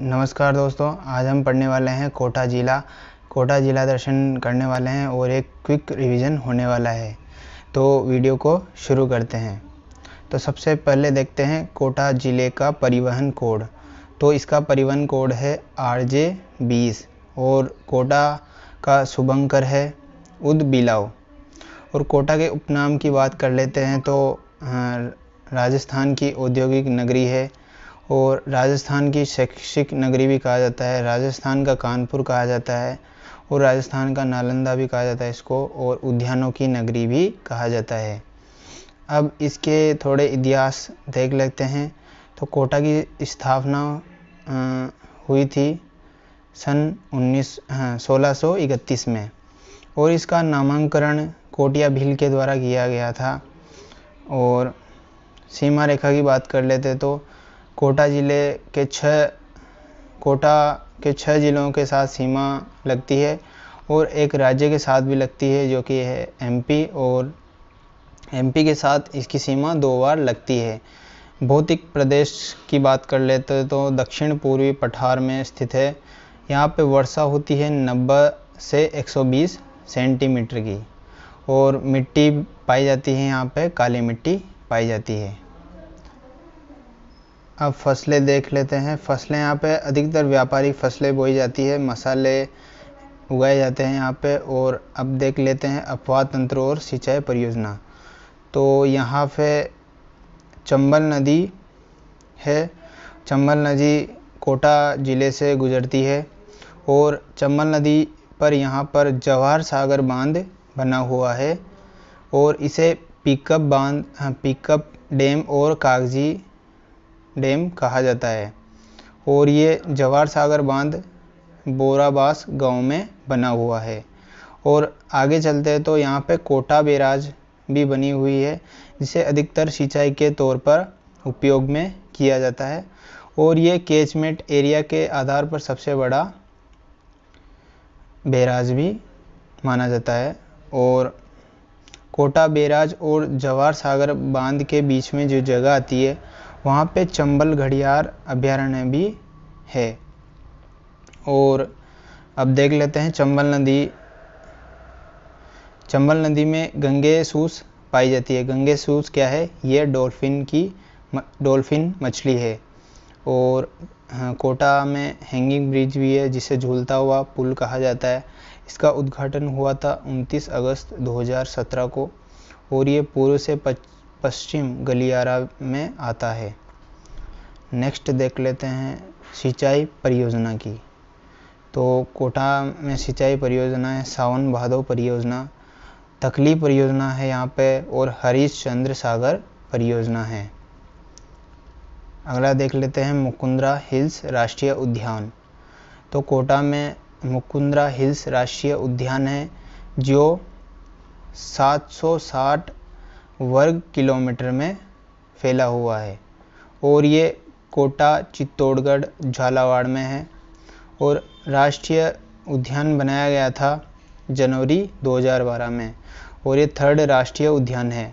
नमस्कार दोस्तों आज हम पढ़ने वाले हैं कोटा ज़िला कोटा ज़िला दर्शन करने वाले हैं और एक क्विक रिवीजन होने वाला है तो वीडियो को शुरू करते हैं तो सबसे पहले देखते हैं कोटा ज़िले का परिवहन कोड तो इसका परिवहन कोड है आर जे बीस और कोटा का शुभंकर है उद बिलाव और कोटा के उपनाम की बात कर लेते हैं तो हाँ, राजस्थान की औद्योगिक नगरी है और राजस्थान की शैक्षिक नगरी भी कहा जाता है राजस्थान का कानपुर कहा जाता है और राजस्थान का नालंदा भी कहा जाता है इसको और उद्यानों की नगरी भी कहा जाता है अब इसके थोड़े इतिहास देख लेते हैं तो कोटा की स्थापना हुई थी सन उन्नीस सोलह में और इसका नामांकरण कोटिया भील के द्वारा किया गया था और सीमा रेखा की बात कर लेते तो कोटा ज़िले के छः कोटा के छः ज़िलों के साथ सीमा लगती है और एक राज्य के साथ भी लगती है जो कि है एमपी और एमपी के साथ इसकी सीमा दो बार लगती है भौतिक प्रदेश की बात कर लेते तो दक्षिण पूर्वी पठार में स्थित है यहाँ पे वर्षा होती है नब्बे से 120 सेंटीमीटर की और मिट्टी पाई जाती है यहाँ पे काली मिट्टी पाई जाती है अब फसलें देख लेते हैं फसलें यहाँ पे अधिकतर व्यापारिक फसलें बोई जाती है मसाले उगाए जाते हैं यहाँ पे और अब देख लेते हैं अपवाद तंत्र और सिंचाई परियोजना तो यहाँ पे चंबल नदी है चंबल नदी कोटा ज़िले से गुजरती है और चंबल नदी पर यहाँ पर जवाहर सागर बांध बना हुआ है और इसे पिकअप बांध हाँ, पिकअप डैम और कागजी डैम कहा जाता है और ये जवार सागर बांध बोराबास गांव में बना हुआ है और आगे चलते हैं तो यहाँ पे कोटा बैराज भी बनी हुई है जिसे अधिकतर सिंचाई के तौर पर उपयोग में किया जाता है और ये कैचमेंट एरिया के आधार पर सबसे बड़ा बैराज भी माना जाता है और कोटा बैराज और जवार सागर बांध के बीच में जो जगह आती है वहाँ पे चंबल घड़ियार अभ्यारण्य भी है और अब देख लेते हैं चंबल नदी चंबल नदी में गंगे सूस पाई जाती है गंगे सूस क्या है ये डॉल्फिन की डॉल्फिन मछली है और हाँ, कोटा में हैंगिंग ब्रिज भी है जिसे झूलता हुआ पुल कहा जाता है इसका उद्घाटन हुआ था 29 अगस्त 2017 को और ये पूर्व से पश्चिम गलियारा में आता है नेक्स्ट देख लेते हैं सिंचाई परियोजना की तो कोटा में सिंचाई परियोजना है सावन भादो परियोजना तकली परियोजना है यहाँ पे और हरीश चंद्र सागर परियोजना है अगला देख लेते हैं मुकुंद्रा हिल्स राष्ट्रीय उद्यान तो कोटा में मुकुंद्रा हिल्स राष्ट्रीय उद्यान है जो 760 वर्ग किलोमीटर में फैला हुआ है और ये कोटा चित्तौड़गढ़ झालावाड़ में है और राष्ट्रीय उद्यान बनाया गया था जनवरी 2012 में और ये थर्ड राष्ट्रीय उद्यान है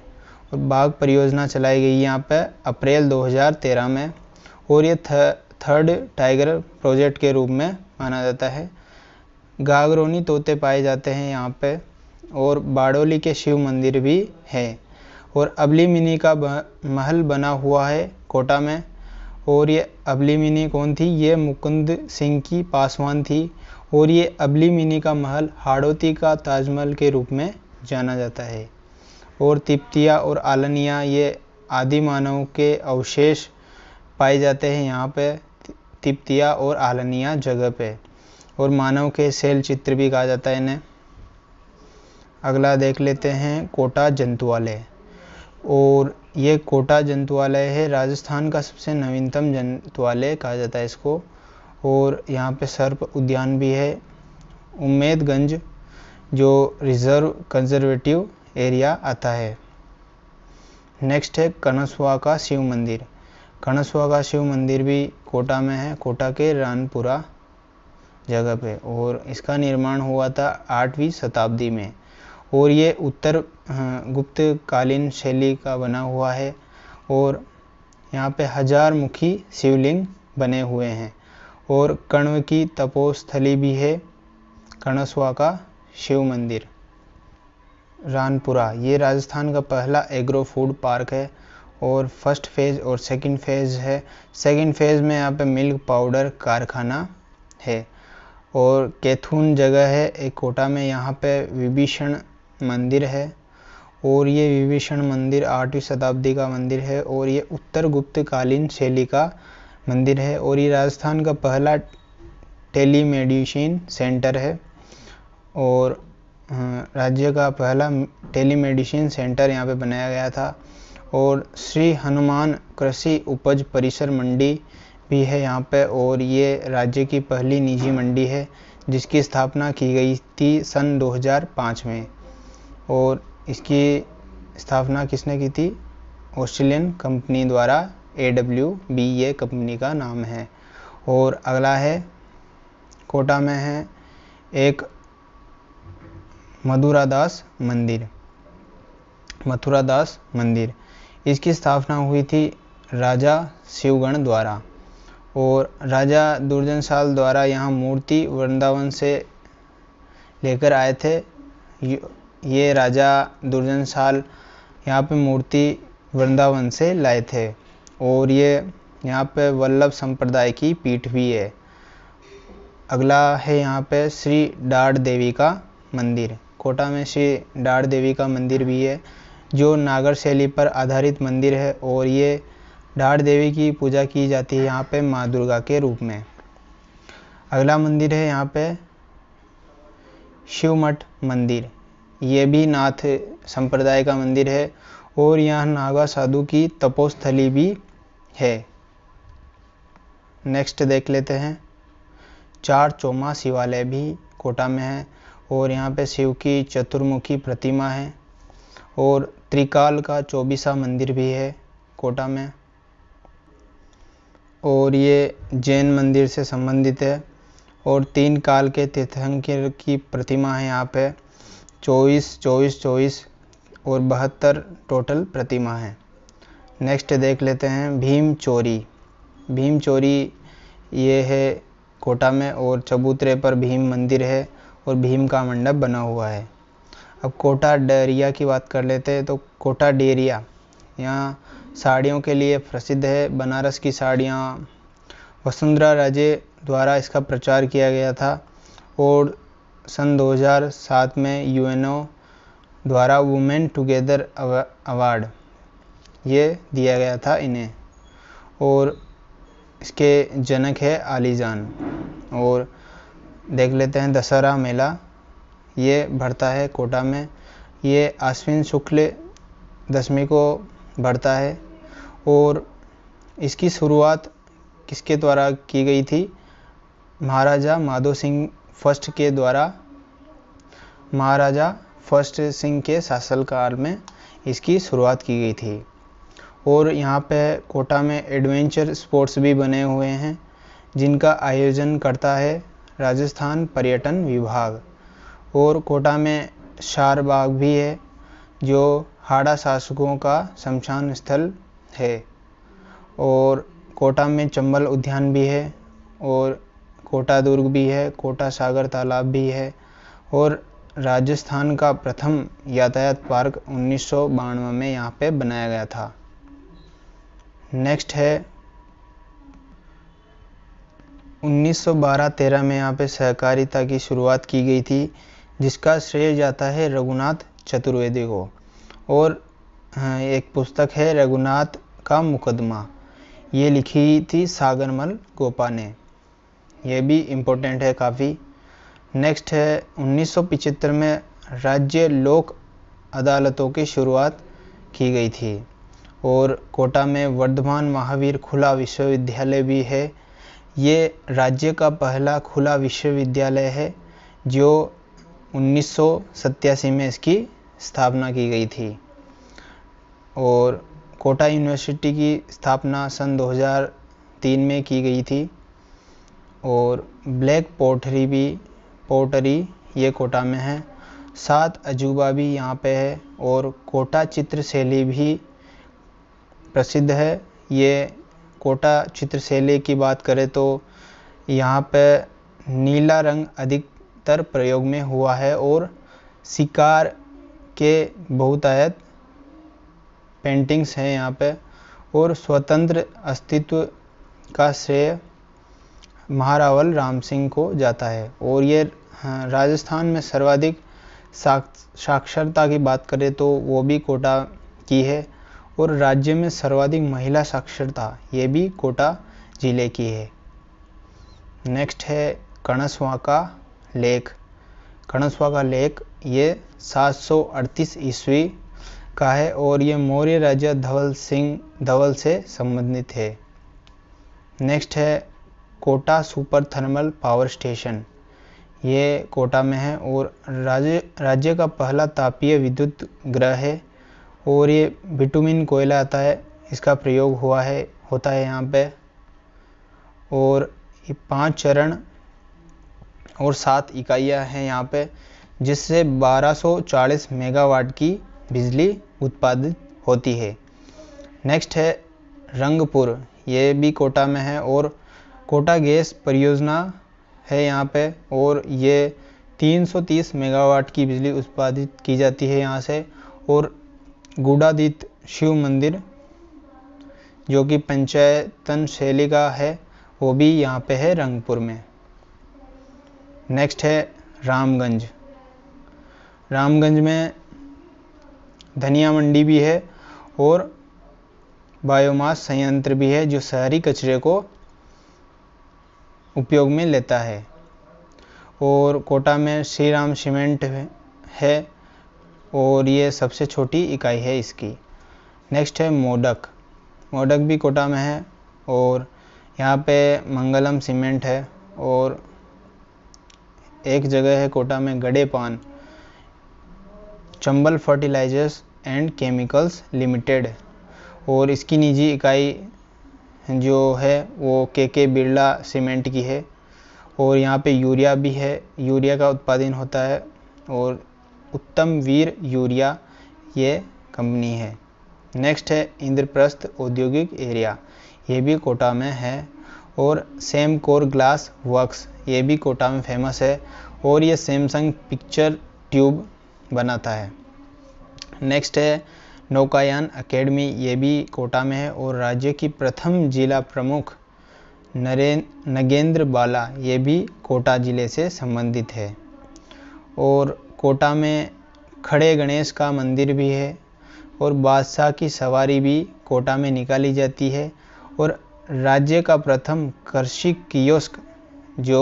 और बाघ परियोजना चलाई गई यहाँ पर अप्रैल 2013 में और ये थर्ड टाइगर प्रोजेक्ट के रूप में माना जाता है गागरोनी तोते पाए जाते हैं यहाँ पे और बाड़ोली के शिव मंदिर भी है और अबली मिनी का महल बना हुआ है कोटा में और ये अबली मिनी कौन थी ये मुकुंद सिंह की पासवान थी और ये अबली मिनी का महल हाड़ोती का ताजमहल के रूप में जाना जाता है और तिप्तिया और आलनिया ये आदि मानव के अवशेष पाए जाते हैं यहाँ पे तिप्तिया और आलनिया जगह पे और मानव के सेल चित्र भी कहा जाता है इन्हें अगला देख लेते हैं कोटा जंतुआलय और ये कोटा जंतुआलय है राजस्थान का सबसे नवीनतम जंतुआलय कहा जाता है इसको और यहाँ पे सर्प उद्यान भी है उम्मेदगंज जो रिजर्व कंजर्वेटिव एरिया आता है नेक्स्ट है कनसुआ का शिव मंदिर कनसुआ का शिव मंदिर भी कोटा में है कोटा के रानपुरा जगह पे और इसका निर्माण हुआ था आठवीं शताब्दी में और ये उत्तर हाँ, गुप्त कालीन शैली का बना हुआ है और यहाँ पे हजार मुखी शिवलिंग बने हुए हैं और कण्व की तपोस्थली भी है कणसवा का शिव मंदिर रानपुरा ये राजस्थान का पहला एग्रो फूड पार्क है और फर्स्ट फेज़ और सेकंड फेज़ है सेकंड फेज़ में यहाँ पे मिल्क पाउडर कारखाना है और कैथून जगह है एक कोटा में यहाँ पे विभीषण मंदिर है और ये विभीषण मंदिर आठवीं शताब्दी का मंदिर है और ये उत्तर गुप्त कालीन शैली का मंदिर है और ये राजस्थान का पहला टेलीमेडिसिन सेंटर है और राज्य का पहला टेलीमेडिसिन सेंटर यहाँ पे बनाया गया था और श्री हनुमान कृषि उपज परिसर मंडी भी है यहाँ पे और ये राज्य की पहली निजी मंडी है जिसकी स्थापना की गई थी सन 2005 में और इसकी स्थापना किसने की थी ऑस्ट्रेलियन कंपनी द्वारा A W B A company का नाम है और अगला है कोटा में है एक मधुरादास मंदिर मथुरादास मंदिर इसकी स्थापना हुई थी राजा शिवगण द्वारा और राजा दुर्जन साल द्वारा यहाँ मूर्ति वृंदावन से लेकर आए थे ये राजा दुर्जन साल यहाँ पे मूर्ति वृंदावन से लाए थे और ये यहाँ पे वल्लभ संप्रदाय की पीठ भी है अगला है यहाँ पे श्री डाड़ देवी का मंदिर कोटा में श्री डाड़ देवी का मंदिर भी है जो नागर शैली पर आधारित मंदिर है और ये डाढ़ देवी की पूजा की जाती है यहाँ पे माँ दुर्गा के रूप में अगला मंदिर है यहाँ पे शिवमठ मंदिर ये भी नाथ संप्रदाय का मंदिर है और यहाँ नागा साधु की तपोस्थली भी है नेक्स्ट देख लेते हैं चार चौमा शिवालय भी कोटा में है और यहाँ पे शिव की चतुर्मुखी प्रतिमा है और त्रिकाल का चौबीसा मंदिर भी है कोटा में और ये जैन मंदिर से संबंधित है और तीन काल के तीर्थंकर की प्रतिमा है यहाँ पे चौबीस चौबीस चौबीस और बहत्तर टोटल प्रतिमा हैं नेक्स्ट देख लेते हैं भीम चोरी भीम चोरी ये है कोटा में और चबूतरे पर भीम मंदिर है और भीम का मंडप बना हुआ है अब कोटा डेरिया की बात कर लेते हैं तो कोटा डेरिया यहाँ साड़ियों के लिए प्रसिद्ध है बनारस की साड़ियाँ वसुंधरा राजे द्वारा इसका प्रचार किया गया था और सन 2007 में यूएनओ द्वारा वुमेन टुगेदर अवार्ड ये दिया गया था इन्हें और इसके जनक है आलीजान और देख लेते हैं दशहरा मेला ये भरता है कोटा में ये आश्विन शुक्ल दशमी को भरता है और इसकी शुरुआत किसके द्वारा की गई थी महाराजा माधो सिंह फर्स्ट के द्वारा महाराजा फर्स्ट सिंह के शासनकाल में इसकी शुरुआत की गई थी और यहाँ पे कोटा में एडवेंचर स्पोर्ट्स भी बने हुए हैं जिनका आयोजन करता है राजस्थान पर्यटन विभाग और कोटा में शार बाग भी है जो हाड़ा शासकों का शमशान स्थल है और कोटा में चंबल उद्यान भी है और कोटा दुर्ग भी है कोटा सागर तालाब भी है और राजस्थान का प्रथम यातायात पार्क उन्नीस में यहाँ पे बनाया गया था नेक्स्ट है 1912-13 में यहाँ पे सहकारिता की शुरुआत की गई थी जिसका श्रेय जाता है रघुनाथ चतुर्वेदी को और एक पुस्तक है रघुनाथ का मुकदमा ये लिखी थी सागरमल गोपा ने ये भी इम्पोर्टेंट है काफ़ी नेक्स्ट है उन्नीस में राज्य लोक अदालतों की शुरुआत की गई थी और कोटा में वर्धमान महावीर खुला विश्वविद्यालय भी है ये राज्य का पहला खुला विश्वविद्यालय है जो उन्नीस में इसकी स्थापना की गई थी और कोटा यूनिवर्सिटी की स्थापना सन 2003 में की गई थी और ब्लैक पोटरी भी पोटरी ये कोटा में है सात अजूबा भी यहाँ पे है और कोटा चित्रशैली भी प्रसिद्ध है ये कोटा चित्रशैली की बात करें तो यहाँ पे नीला रंग अधिकतर प्रयोग में हुआ है और शिकार के बहुतायत पेंटिंग्स हैं यहाँ पे और स्वतंत्र अस्तित्व का श्रेय महारावल राम सिंह को जाता है और ये राजस्थान में सर्वाधिक साक्षरता की बात करें तो वो भी कोटा की है और राज्य में सर्वाधिक महिला साक्षरता ये भी कोटा ज़िले की है नेक्स्ट है कणसवा का लेक कणसवा का लेक ये 738 ईस्वी का है और ये मौर्य राजा धवल सिंह धवल से संबंधित है नेक्स्ट है Kota super thermal power station ये कोटा में है और राज्य राज्य का पहला तापीय विद्युत ग्रह है और ये बिटुमिन कोयला आता है इसका प्रयोग हुआ है होता है यहाँ पे और ये पांच चरण और सात इकाइयाँ हैं यहाँ पे जिससे 1240 मेगावाट की बिजली उत्पादित होती है नेक्स्ट है रंगपुर ये भी कोटा में है और कोटा गैस परियोजना है यहाँ पे और ये 330 मेगावाट की बिजली उत्पादित की जाती है यहाँ से और गुडादित शिव मंदिर जो कि पंचायतन शैली का है वो भी यहाँ पे है रंगपुर में नेक्स्ट है रामगंज रामगंज में धनिया मंडी भी है और बायोमास संयंत्र भी है जो शहरी कचरे को उपयोग में लेता है और कोटा में श्री राम सीमेंट है और ये सबसे छोटी इकाई है इसकी नेक्स्ट है मोडक मोडक भी कोटा में है और यहाँ पे मंगलम सीमेंट है और एक जगह है कोटा में Gadepan Chambal fertilisers and chemicals limited और इसकी निजी इकाई जो है वो के के बिरला सीमेंट की है और यहाँ पे यूरिया भी है यूरिया का उत्पादन होता है और उत्तम वीर यूरिया ये कंपनी है नेक्स्ट है इंद्रप्रस्थ औद्योगिक एरिया ये भी कोटा में है और सेम कोर ग्लास वर्क्स ये भी कोटा में फेमस है और ये सैमसंग पिक्चर ट्यूब बनाता है नेक्स्ट है नौकायान अकेडमी ये भी कोटा में है और राज्य की प्रथम जिला प्रमुख नरेंद्र नगेंद्र बाला ये भी कोटा ज़िले से संबंधित है और कोटा में खड़े गणेश का मंदिर भी है और बादशाह की सवारी भी कोटा में निकाली जाती है और राज्य का प्रथम कृषि कियोस्क जो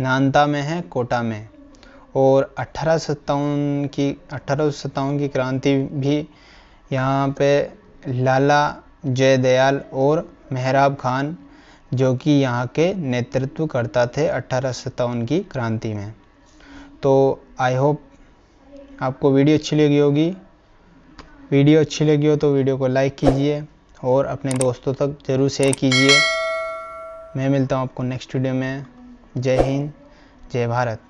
नानता में है कोटा में और अठारह सत्तावन की अठारह सत्तावन की क्रांति भी यहाँ पे लाला जयदयाल और मेहराब खान जो कि यहाँ के नेतृत्व करता थे अट्ठारह की क्रांति में तो आई होप आपको वीडियो अच्छी लगी होगी वीडियो अच्छी लगी हो तो वीडियो को लाइक कीजिए और अपने दोस्तों तक ज़रूर शेयर कीजिए मैं मिलता हूँ आपको नेक्स्ट वीडियो में जय हिंद जय भारत